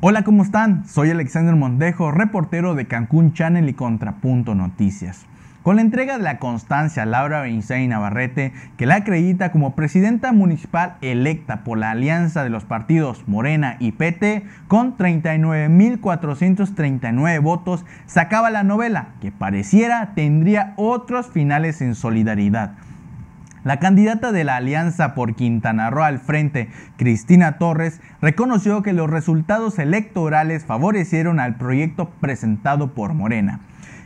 Hola, ¿cómo están? Soy Alexander Mondejo, reportero de Cancún Channel y Contrapunto Noticias. Con la entrega de la constancia Laura y Navarrete, que la acredita como presidenta municipal electa por la alianza de los partidos Morena y PT, con 39.439 votos, sacaba la novela, que pareciera tendría otros finales en solidaridad. La candidata de la Alianza por Quintana Roo al frente, Cristina Torres, reconoció que los resultados electorales favorecieron al proyecto presentado por Morena.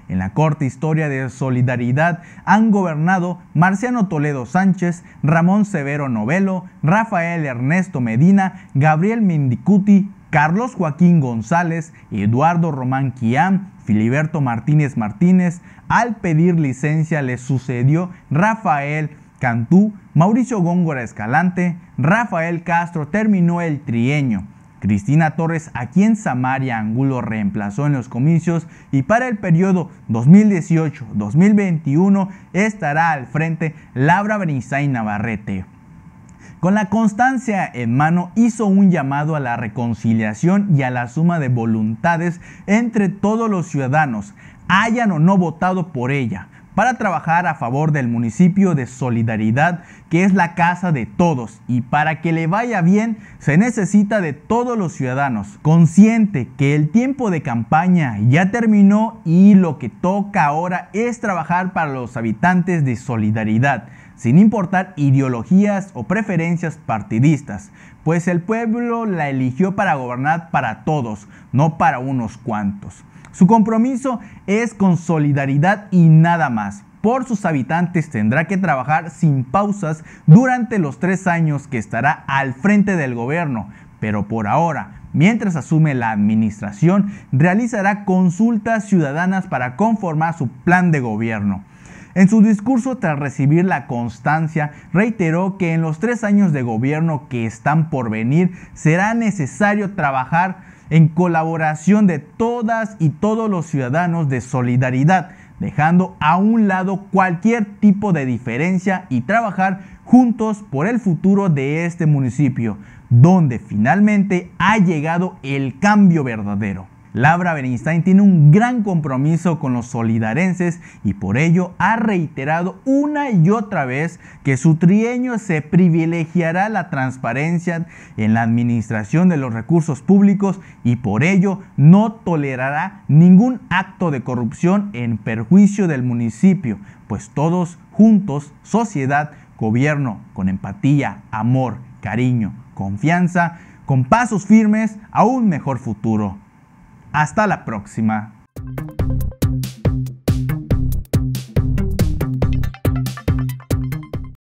En la corta historia de solidaridad han gobernado Marciano Toledo Sánchez, Ramón Severo Novelo, Rafael Ernesto Medina, Gabriel Mindicuti, Carlos Joaquín González, Eduardo Román Quiam, Filiberto Martínez Martínez. Al pedir licencia le sucedió Rafael Cantú, Mauricio Góngora Escalante, Rafael Castro terminó el trienio. Cristina Torres, a quien Samaria Angulo reemplazó en los comicios y para el periodo 2018-2021 estará al frente Laura y Navarrete. Con la constancia en mano hizo un llamado a la reconciliación y a la suma de voluntades entre todos los ciudadanos, hayan o no votado por ella para trabajar a favor del municipio de Solidaridad, que es la casa de todos, y para que le vaya bien se necesita de todos los ciudadanos, consciente que el tiempo de campaña ya terminó y lo que toca ahora es trabajar para los habitantes de Solidaridad sin importar ideologías o preferencias partidistas, pues el pueblo la eligió para gobernar para todos, no para unos cuantos. Su compromiso es con solidaridad y nada más. Por sus habitantes tendrá que trabajar sin pausas durante los tres años que estará al frente del gobierno, pero por ahora, mientras asume la administración, realizará consultas ciudadanas para conformar su plan de gobierno. En su discurso tras recibir la constancia, reiteró que en los tres años de gobierno que están por venir será necesario trabajar en colaboración de todas y todos los ciudadanos de solidaridad, dejando a un lado cualquier tipo de diferencia y trabajar juntos por el futuro de este municipio, donde finalmente ha llegado el cambio verdadero. Labra Bernstein tiene un gran compromiso con los solidarenses y por ello ha reiterado una y otra vez que su trienio se privilegiará la transparencia en la administración de los recursos públicos y por ello no tolerará ningún acto de corrupción en perjuicio del municipio, pues todos juntos, sociedad, gobierno, con empatía, amor, cariño, confianza, con pasos firmes a un mejor futuro. Hasta la próxima.